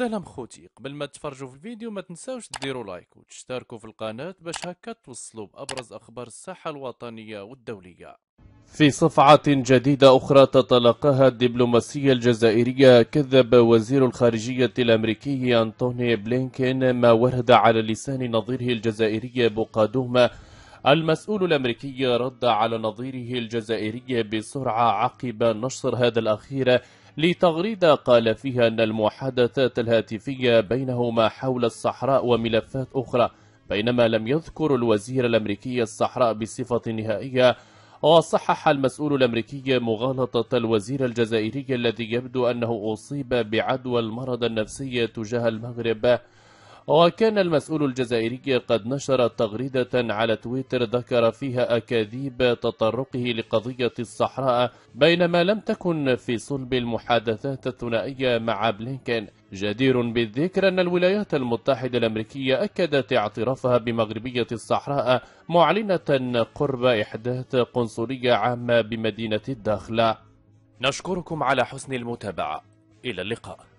سلام خوتي قبل ما تفرجوا في الفيديو ما تنساوش ديروا لايك وتشتركوا في القناة باش هكا توصلوا بأبرز أخبار الساحة الوطنية والدولية في صفعة جديدة أخرى تطلقها الدبلوماسية الجزائرية كذب وزير الخارجية الأمريكي أنتوني بلينكين ما ورد على لسان نظيره الجزائري بوقادوما المسؤول الأمريكي رد على نظيره الجزائري بسرعة عقب نشر هذا الأخير لتغريدة قال فيها أن المحادثات الهاتفية بينهما حول الصحراء وملفات أخرى بينما لم يذكر الوزير الأمريكي الصحراء بصفة نهائية وصحح المسؤول الأمريكي مغالطة الوزير الجزائري الذي يبدو أنه أصيب بعدوى المرض النفسي تجاه المغرب وكان المسؤول الجزائري قد نشر تغريدة على تويتر ذكر فيها أكاذيب تطرقه لقضية الصحراء بينما لم تكن في صلب المحادثات الثنائية مع بلينكن جدير بالذكر أن الولايات المتحدة الأمريكية أكدت اعترافها بمغربية الصحراء معلنة قرب إحداث قنصلية عامة بمدينة الداخلة نشكركم على حسن المتابعة إلى اللقاء